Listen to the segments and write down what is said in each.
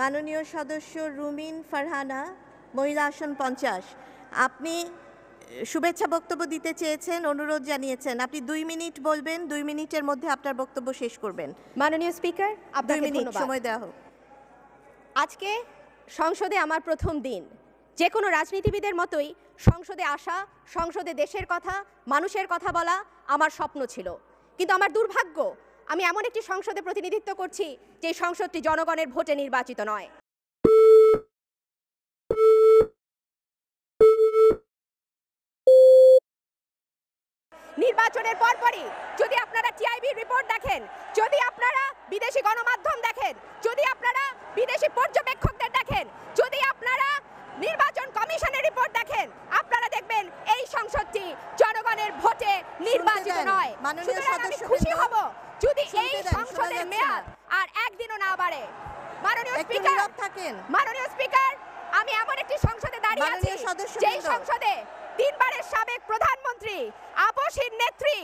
মাননীয় সদস্য রুমিন ফারহানা মহিলা আসন পঞ্চাশ আপনি শুভেচ্ছা বক্তব্য দিতে চেয়েছেন অনুরোধ জানিয়েছেন আপনি দুই মিনিট বলবেন দুই মিনিটের মধ্যে আপনার বক্তব্য শেষ করবেন মাননীয় স্পিকার দুই মিনিট সময় দেওয়া হোক আজকে সংসদে আমার প্রথম দিন যে কোনো রাজনীতিবিদের মতোই সংসদে আসা সংসদে দেশের কথা মানুষের কথা বলা আমার স্বপ্ন ছিল কিন্তু আমার দুর্ভাগ্য আমি এমন একটি সংসদে প্রতিনিধিত্ব করছি যে সংসদটি জনগণের ভোটে নির্বাচিত নয় নির্বাচনের পরপরই যদি আপনারা টিআইবি রিপোর্ট দেখেন যদি আপনারা বিদেশি গণমাধ্যম দেখেন যদি আপনারা বিদেশি পর্যবেক্ষকদের দেখেন যদি আপনারা নির্বাচন কমিশনের রিপোর্ট দেখেন আপনারা দেখবেন এই সংসদটি জনগণের ভোট নির্বাচিত নয় মাননীয় খুশি হব যদি এই সংসদের মেয়াদ আর একদিনও না বাড়ে মাননীয় স্পিকার থাকেন মাননীয় স্পিকার আমি এমন একটি সংসদে দাঁড়িয়ে আছি যেই সংসদে তিনবারের সাবেক প্রধানমন্ত্রী আপসীর নেত্রী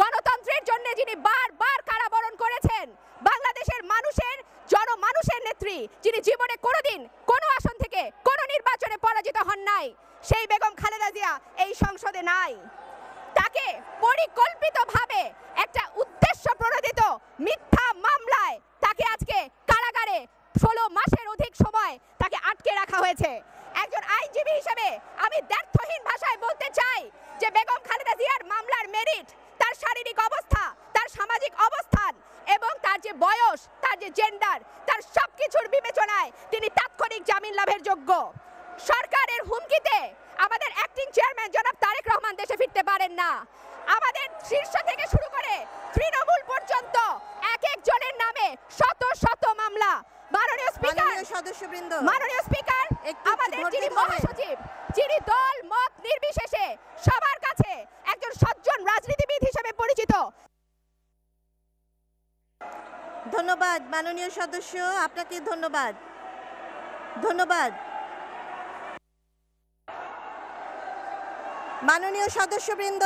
গণতন্ত্রের জন্য যিনি বার বার কারাবরণ করেছেন বাংলাদেশের মানুষের জনমানুষের নেত্রী যিনি জীবনে কোনোদিন কোনো আসন থেকে কোনো নির্বাচনে পরাজিত হন নাই সেই বেগম খালেদা জিয়া এই সংসদে নাই থেকে পরিকল্পিতভাবে একটা উদ্দেশ্য প্রণোদিত মিথ্যা মামলায় তাকে আজকে কারাগারে ষোলো মাসের অধিক সময় তাকে আটকে রাখা হয়েছে একজন আইনজীবী হিসেবে আমি দ্ব্যর্থহীন ভাষায় বলতে চাই যে বেগম খালেদা জিয়ার মামলার মেরিট তার শারীরিক অবস্থা তার সামাজিক অবস্থান এবং তার যে বয়স তার যে জেন্ডার তার সব কিছুর বিবেচনায় তিনি তাৎক্ষণিক জামিন লাভের যোগ্য সরকারের হুমকিতে আমাদের অ্যাক্টিং চেয়ারম্যান জনাব তারেক রহমান দেশে ফিরতে পারেন না আমাদের শীর্ষ থেকে শুরু করে তৃণমূল পর্যন্ত এক একজনের নামে শত শত মামলা মাননীয় স্পিকার সদস্যবৃন্দ মাননীয় স্পিকার আমাদের যিনি মহাসচিব যিনি দল মত নির্বিশেষে সবার কাছে একজন সজ্জন রাজনীতিবিদ হিসেবে পরিচিত ধন্যবাদ মাননীয় সদস্য আপনাকে ধন্যবাদ ধন্যবাদ মাননীয় সদস্যবৃন্দ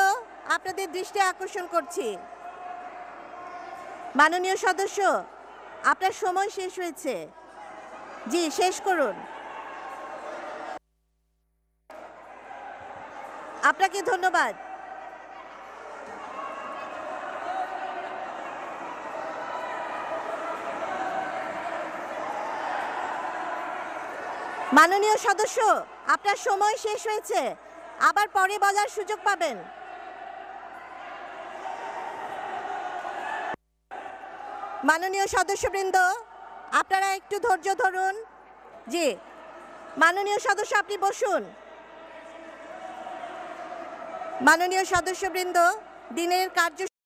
আপনাদের দৃষ্টি আকর্ষণ করছি মাননীয় সদস্য আপনার সময় শেষ হয়েছে জি শেষ করুন আপনাকে ধন্যবাদ মাননীয় সদস্য আপনার সময় শেষ হয়েছে আবার পরে বাজার সুযোগ পাবেন মাননীয় সদস্যবৃন্দ আপনারা একটু ধৈর্য ধরুন জি মাননীয় সদস্য আপনি বসুন মাননীয় সদস্যবৃন্দ দিনের কার্য